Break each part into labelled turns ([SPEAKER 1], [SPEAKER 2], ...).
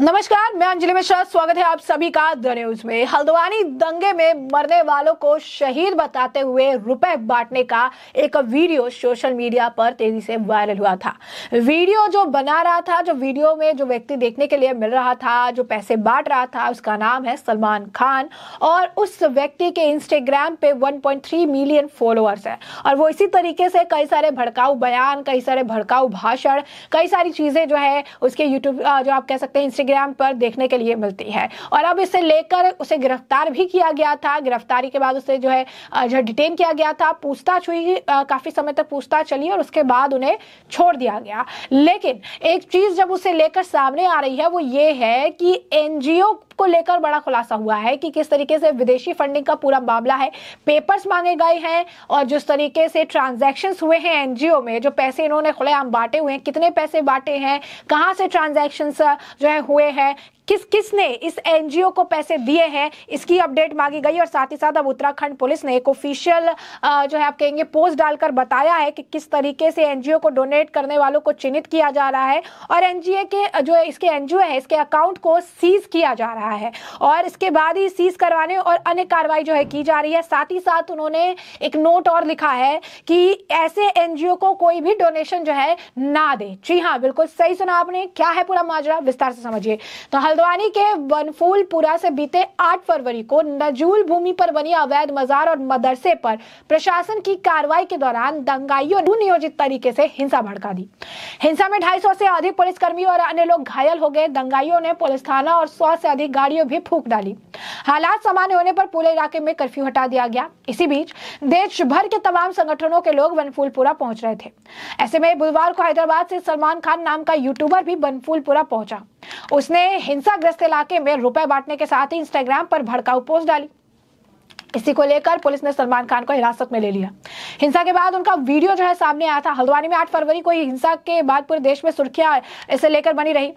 [SPEAKER 1] नमस्कार मैं अंजलि मिश्रा स्वागत है आप सभी का द न्यूज में हल्द्वानी दंगे में मरने वालों को शहीद बताते हुए रुपए बांटने का एक वीडियो सोशल मीडिया पर तेजी से वायरल हुआ था वीडियो जो बना रहा था जो वीडियो में जो व्यक्ति देखने के लिए मिल रहा था जो पैसे बांट रहा था उसका नाम है सलमान खान और उस व्यक्ति के इंस्टाग्राम पे वन मिलियन फॉलोअर्स है और वो इसी तरीके से कई सारे भड़काऊ बयान कई सारे भड़काऊ भाषण कई सारी चीजें जो है उसके यूट्यूब जो आप कह सकते हैं इंस्टाग्राम पर देखने के लिए मिलती है और अब इसे लेकर उसे गिरफ्तार भी किया गया था गिरफ्तारी के बाद उसे जो है जो डिटेन किया गया था पूछताछ हुई काफ़ी समय तक पूछताछ चली और उसके बाद उन्हें छोड़ दिया गया लेकिन एक चीज़ जब उसे लेकर सामने आ रही है वो ये है कि एनजीओ को लेकर बड़ा खुलासा हुआ है कि किस तरीके से विदेशी फंडिंग का पूरा मामला है पेपर्स मांगे गए हैं और जिस तरीके से ट्रांजैक्शंस हुए हैं एनजीओ में जो पैसे इन्होंने खुलेआम बांटे हुए हैं कितने पैसे बांटे हैं कहां से ट्रांजैक्शंस जो है हुए हुए हैं किस किस ने इस एनजीओ को पैसे दिए हैं इसकी अपडेट मांगी गई और साथ ही साथ अब उत्तराखंड पुलिस ने एक ऑफिशियल जो है आप कहेंगे पोस्ट डालकर बताया है कि किस तरीके से एनजीओ को डोनेट करने वालों को चिन्हित किया जा रहा है और एनजीओ के जो इसके एनजीओ है इसके अकाउंट को सीज किया जा रहा है और इसके बाद ही सीज करवाने और अन्य कार्रवाई जो है की जा रही है साथ ही साथ उन्होंने एक नोट और लिखा है कि ऐसे एनजीओ को कोई भी डोनेशन जो है ना दे जी हाँ बिल्कुल सही सुना आपने क्या है पूरा माजरा विस्तार से समझिए तो हल्द्वानी के वनफूलपुरा से बीते 8 फरवरी को नजूल भूमि पर बनी अवैध मजार और मदरसे पर प्रशासन की कार्रवाई के दौरान दंगाइयों ने नियोजित तरीके से हिंसा भड़का दी हिंसा में 250 से अधिक पुलिसकर्मी और अन्य लोग घायल हो गए दंगाइयों ने पुलिस थाना और सौ से अधिक गाड़ियों भी फूक डाली हालात सामान्य होने पर पूरे इलाके में कर्फ्यू हटा दिया गया इसी बीच देश भर के तमाम संगठनों के लोग वनफूलपुरा पहुंच रहे थे ऐसे में बुधवार को हैदराबाद से सलमान खान नाम का यूट्यूबर भी बनफूलपुरा पहुंचा उसने हिंसाग्रस्त इलाके में रुपए बांटने के साथ ही इंस्टाग्राम पर भड़काऊ पोस्ट डाली इसी को लेकर पुलिस ने सलमान खान को हिरासत में ले लिया हिंसा के बाद उनका वीडियो जो है सामने आया था हल्द्वानी में 8 फरवरी को ही हिंसा के बाद पूरे देश में सुर्खियां इसे लेकर बनी रही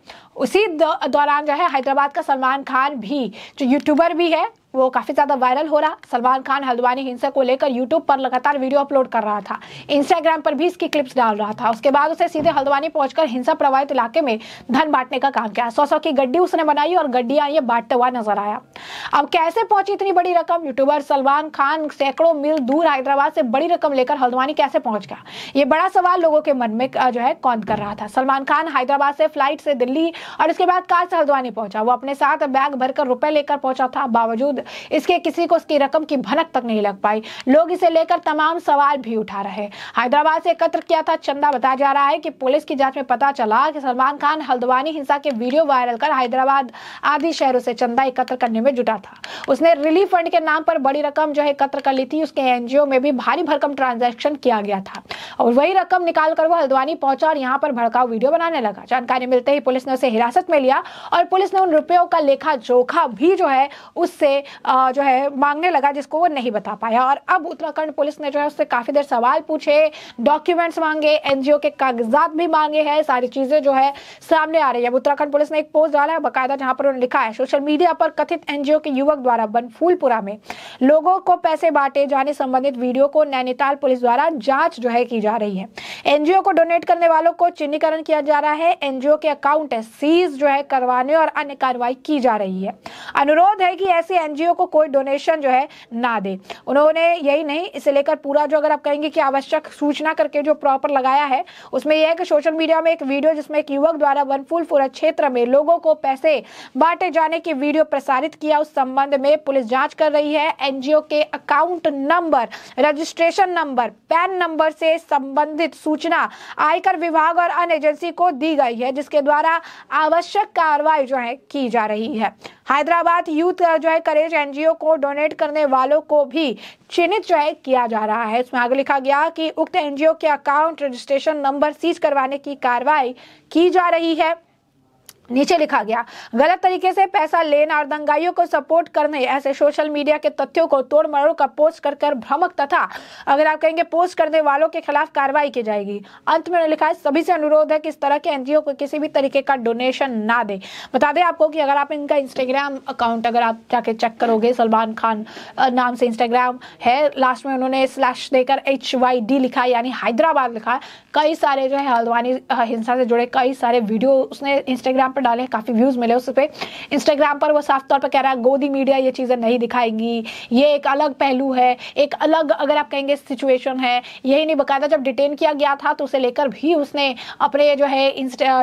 [SPEAKER 1] उसी दौरान जो है हैदराबाद का सलमान खान भी जो यूट्यूबर भी है वो काफ़ी ज़्यादा वायरल हो रहा सलमान खान हल्द्वानी हिंसा को लेकर यूट्यूब पर लगातार वीडियो अपलोड कर रहा था इंस्टाग्राम पर भी इसकी क्लिप्स डाल रहा था उसके बाद उसे सीधे हल्द्वानी पहुंचकर हिंसा प्रभावित इलाके में धन बांटने का काम किया सौ सौ की गड्डी उसने बनाई और गड्डिया ये बांटते हुआ नजर आया अब कैसे पहुंची इतनी बड़ी रकम यूट्यूबर सलमान खान सैकड़ों मील दूर हैदराबाद से बड़ी रकम लेकर हल्द्वानी कैसे पहुंच गया ये बड़ा सवाल लोगों के मन में जो है कौन कर रहा था सलमान खान हैदराबाद से फ्लाइट से दिल्ली और इसके बाद कार से हल्द्वानी पहुंचा वो अपने साथ बैग भरकर रुपए लेकर पहुंचा था बावजूद इसके किसी को उसकी रकम की भनक तक नहीं लग पाई लोग इसे लेकर तमाम सवाल भी उठा रहे हैदराबाद से एकत्र किया था चंदा बताया जा रहा है कि पुलिस की जांच में पता चला कि सलमान खान हल्द्वानी हिंसा के वीडियो वायरल कर हैदराबाद आदि शहरों से चंदा एकत्र करने में जुटा किया था उसने रिलीफ फंड के नाम पर बड़ी रकम जो है एकत्र कर ली थी उसके एनजीओ में भी भारी भरकम ट्रांजेक्शन किया गया था और वही रकम निकालकर वो हल्द्वानी पहुंचा और यहाँ पर भड़काऊ वीडियो बनाने लगा जानकारी मिलते ही पुलिस ने उसे हिरासत में लिया और पुलिस ने उन रुपयों का लेखा जोखा भी जो है उससे जो है मांगने लगा जिसको वो नहीं बता पाया और अब उत्तराखंड पुलिस ने जो है उससे काफी देर सवाल पूछे डॉक्यूमेंट्स मांगे एनजीओ के कागजात भी मांगे हैं सारी चीजें जो है सामने आ रही है उत्तराखंड पुलिस ने एक पोस्ट डाला है बकायदा जहां पर उन्होंने लिखा है सोशल मीडिया पर कथित एनजीओ के युवक द्वारा बनफूलपुरा में लोगों को पैसे बांटे जाने संबंधित वीडियो को नैनीताल पुलिस द्वारा जांच जो है की जा रही है एनजीओ को डोनेट करने वालों को चिन्हीकरण किया जा रहा है एनजीओ के अकाउंट है सीज जो है करवाने और अन्य कार्रवाई की जा रही है अनुरोध है कि ऐसे एनजीओ को कोई डोनेशन जो है ना दे उन्होंने यही नहीं इसे लेकर पूरा जो अगर आप कहेंगे कि आवश्यक सूचना करके जो प्रॉपर लगाया है उसमें यह है कि सोशल मीडिया में एक वीडियो जिसमें एक युवक द्वारा वनफुलपुरा क्षेत्र में लोगों को पैसे बांटे जाने की वीडियो प्रसारित किया उस संबंध में पुलिस जांच कर रही है एनजीओ के account number registration number PAN number से संबंधित सूचना आयकर विभाग और अन्य एजेंसी को दी गई है जिसके द्वारा आवश्यक कार्रवाई जो है की जा रही है हैदराबाद यूथ जो है करेज एनजीओ को डोनेट करने वालों को भी चिन्हित जो है किया जा रहा है इसमें आगे लिखा गया कि उक्त एनजीओ के अकाउंट रजिस्ट्रेशन नंबर सीज करवाने की कार्रवाई की जा रही है नीचे लिखा गया गलत तरीके से पैसा लेना और दंगाइयों को सपोर्ट करने ऐसे सोशल मीडिया के तथ्यों को तोड़ मरोड़ का पोस्ट कर कर भ्रमक तथा अगर आप कहेंगे पोस्ट करने वालों के खिलाफ कार्रवाई की जाएगी अंत में लिखा है सभी से अनुरोध है कि इस तरह के एनजीओ को किसी भी तरीके का डोनेशन ना दे बता दें आपको कि अगर आप इनका इंस्टाग्राम अकाउंट अगर आप जाके चेक करोगे सलमान खान नाम से इंस्टाग्राम है लास्ट में उन्होंने स्लैश देकर एच वाई डी लिखा यानी हैदराबाद लिखा कई सारे जो है हल्द्वानी हिंसा से जुड़े कई सारे वीडियो उसने इंस्टाग्राम पर डाले काफ़ी व्यूज़ मिले उस पर इंस्टाग्राम पर वो साफ तौर पर कह रहा है गोदी मीडिया ये चीज़ें नहीं दिखाएगी ये एक अलग पहलू है एक अलग अगर आप कहेंगे सिचुएशन है यही नहीं बकायदा जब डिटेन किया गया था तो उसे लेकर भी उसने अपने जो है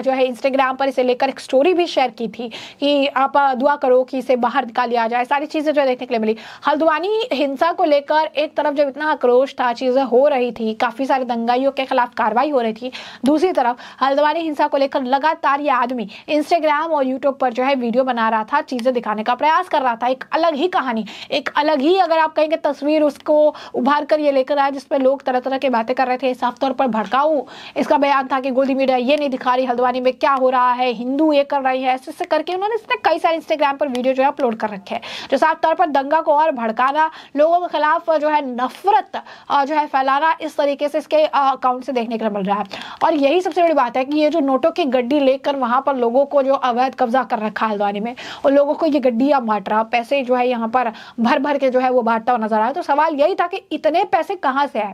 [SPEAKER 1] जो है इंस्टाग्राम पर इसे लेकर एक स्टोरी भी शेयर की थी कि आप दुआ करो कि इसे बाहर निकाल लिया जाए सारी चीज़ें जो देखने के लिए मिली हल्द्वानी हिंसा को लेकर एक तरफ जब इतना आक्रोश था चीज़ें हो रही थी काफ़ी सारे दंगाइयों के खिलाफ कार्रवाई हो रही थी दूसरी तरफ हल्द्वानी हिंसा को लेकर लगातार ये आदमी इन इंस्टाग्राम और यूट्यूब पर जो है वीडियो बना रहा था चीज़ें दिखाने का प्रयास कर रहा था एक अलग ही कहानी एक अलग ही अगर आप कहेंगे तस्वीर उसको उभार कर ये लेकर आया जिसमें लोग तरह तरह की बातें कर रहे थे साफ तौर पर भड़काऊ इसका बयान था कि गोदी मीडिया ये नहीं दिखा रही हल्द्वानी में क्या हो रहा है हिंदू ये कर रही है ऐसे ऐसे करके उन्होंने इसने कई सारे इंस्टाग्राम पर वीडियो जो है अपलोड कर रखे हैं जो साफ तौर पर दंगा को और भड़काना लोगों के खिलाफ जो है नफरत जो है फैलाना इस तरीके से इसके अकाउंट से देखने के लिए मिल रहा है और यही सबसे बड़ी बात है कि ये जो नोटों की गड्डी लेकर वहां पर लोगों को जो अवैध कब्जा कर रखा है हल्द्वानी में और लोगों को ये गड्डिया बांट रहा पैसे जो है यहाँ पर भर भर के जो है वो बांटता हुआ नजर आया तो सवाल यही था कि इतने पैसे कहाँ से है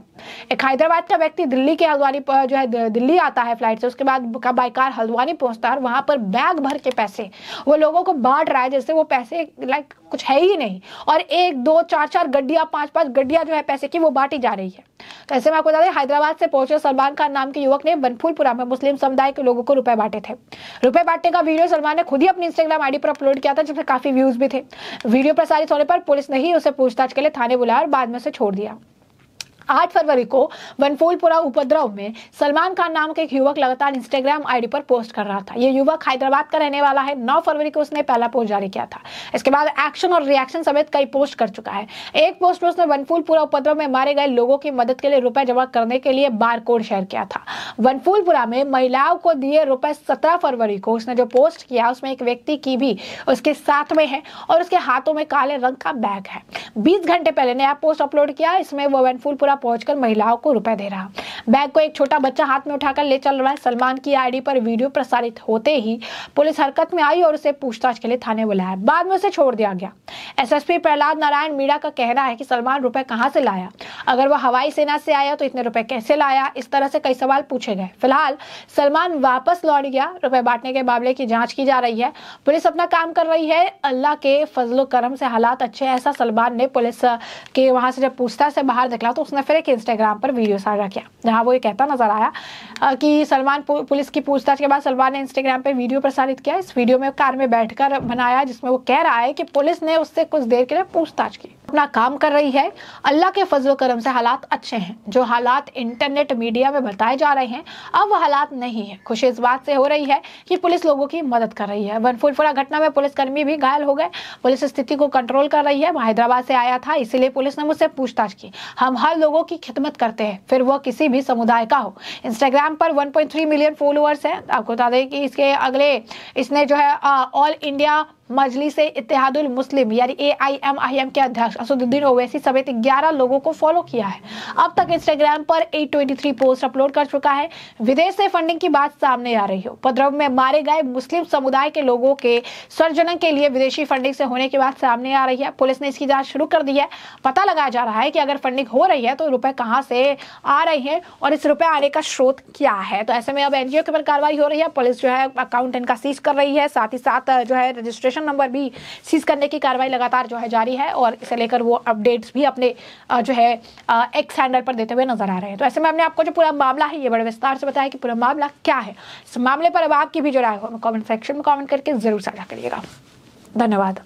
[SPEAKER 1] एक हैदराबाद का व्यक्ति दिल्ली के हल्द्वानी जो है दिल्ली आता है फ्लाइट से उसके बाद का बाइकार हल्द्वानी पहुंचता है वहां पर बैग भर के पैसे वो लोगों को बांट रहा है जैसे वो पैसे लाइक कुछ है ही नहीं और एक दो चार चार गड्डिया पांच पांच गड्डिया जो है पैसे की वो बांटी जा रही है तो ऐसे में आपको बता दें हैदराबाद से पहुंचे सलमान खान नाम के युवक ने बनफूलपुरा में मुस्लिम समुदाय के लोगों को रुपए बांटे थे रुपए बांटने का वीडियो सलमान ने खुद ही अपनी इंस्टाग्राम आईडी पर अपलोड किया था जिसमें काफी व्यूज भी थे वीडियो प्रसारित होने पर पुलिस ने ही उसे पूछताछ के लिए थाने बुलाया और बाद में उसे छोड़ दिया 8 फरवरी को वनफूलपुरा उपद्रव में सलमान खान नाम के एक युवक लगातार इंस्टाग्राम आईडी पर पोस्ट कर रहा था यह युवक हैदराबाद का रहने वाला है 9 फरवरी को उसने पहला पोस्ट जारी किया था इसके बाद एक्शन और रिएक्शन समेत कई पोस्ट कर चुका है एक पोस्ट में उसने वनफूलपुरा उपद्रव में मारे गए लोगों की मदद के लिए रुपए जमा करने के लिए बार शेयर किया था वनफूलपुरा में महिलाओं को दिए रुपए सत्रह फरवरी को उसने जो पोस्ट किया उसमें एक व्यक्ति की भी उसके साथ में है और उसके हाथों में काले रंग का बैग है बीस घंटे पहले नया पोस्ट अपलोड किया इसमें वो वनफूलपुरा पहुंचकर महिलाओं को रुपए दे रहा बैग को एक छोटा बच्चा हाथ में उठाकर ले चल रहा है सलमान की आईडी पर वीडियो प्रसारित होते ही पुलिस हरकत में आई और उसे पूछताछ के लिए थाने बुलाया बाद में उसे छोड़ दिया गया एसएसपी प्रहलाद नारायण मीणा का कहना है कि सलमान रुपए कहाँ से लाया अगर वह हवाई सेना से आया तो इतने रुपए कैसे लाया इस तरह से कई सवाल पूछे गए फिलहाल सलमान वापस लौट गया रुपए बांटने के मामले की जांच की जा रही है पुलिस अपना काम कर रही है अल्लाह के फजलो करम से हालात अच्छे ऐसा सलमान ने पुलिस के वहां से जब पूछताछ से बाहर निकला तो उसने ने फिर एक इंस्टाग्राम पर वीडियो साझा किया जहां वो ये कहता नजर आया कि सलमान पुलिस की पूछताछ के बाद सलमान ने इंस्टाग्राम पर वीडियो प्रसारित किया इस वीडियो में कार में बैठकर बनाया जिसमें वो कह रहा है कि पुलिस ने उससे कुछ देर के लिए पूछताछ की अपना काम कर रही है अल्लाह के फजल करम से हालात अच्छे हैं जो हालात इंटरनेट मीडिया में बताए जा रहे हैं अब वो हालात नहीं है खुशी इस बात से हो रही है कि पुलिस लोगों की मदद कर रही है वन बनफुलफुरा घटना में पुलिसकर्मी भी घायल हो गए पुलिस स्थिति को कंट्रोल कर रही है हैदराबाद से आया था इसीलिए पुलिस ने मुझसे पूछताछ की हम हर लोगों की खिदमत करते हैं फिर वह किसी भी समुदाय का हो इंस्टाग्राम पर वन मिलियन फॉलोअर्स है आपको बता दें कि इसके अगले इसने जो है ऑल इंडिया मजलिस इतिहादुल मुस्लिम यानी A I am I am के अध्यक्ष असदुद्दीन ओवैसी समेत 11 लोगों को फॉलो किया है अब तक इंस्टाग्राम पर 823 पोस्ट अपलोड कर चुका है विदेश से फंडिंग की बात सामने आ रही है उपद्रव में मारे गए मुस्लिम समुदाय के लोगों के सर्जनन के लिए विदेशी फंडिंग से होने की बात सामने आ रही है पुलिस ने इसकी जाँच शुरू कर दी है पता लगाया जा रहा है कि अगर फंडिंग हो रही है तो रुपए कहाँ से आ रहे हैं और इस रुपए आने का स्रोत क्या है तो ऐसे में अब एनजीओ के ऊपर कार्रवाई हो रही है पुलिस जो है अकाउंट इनका सीज कर रही है साथ ही साथ जो है रजिस्ट्रेशन रजिस्ट्रेशन नंबर भी सीज करने की कार्रवाई लगातार जो है जारी है और इसे लेकर वो अपडेट्स भी अपने जो है एक्स हैंडल पर देते हुए नजर आ रहे हैं तो ऐसे में हमने आपको जो पूरा मामला है ये बड़े विस्तार से बताया कि पूरा मामला क्या है इस मामले पर अब आपकी भी जो राय हो कॉमेंट सेक्शन में कॉमेंट करके जरूर साझा करिएगा धन्यवाद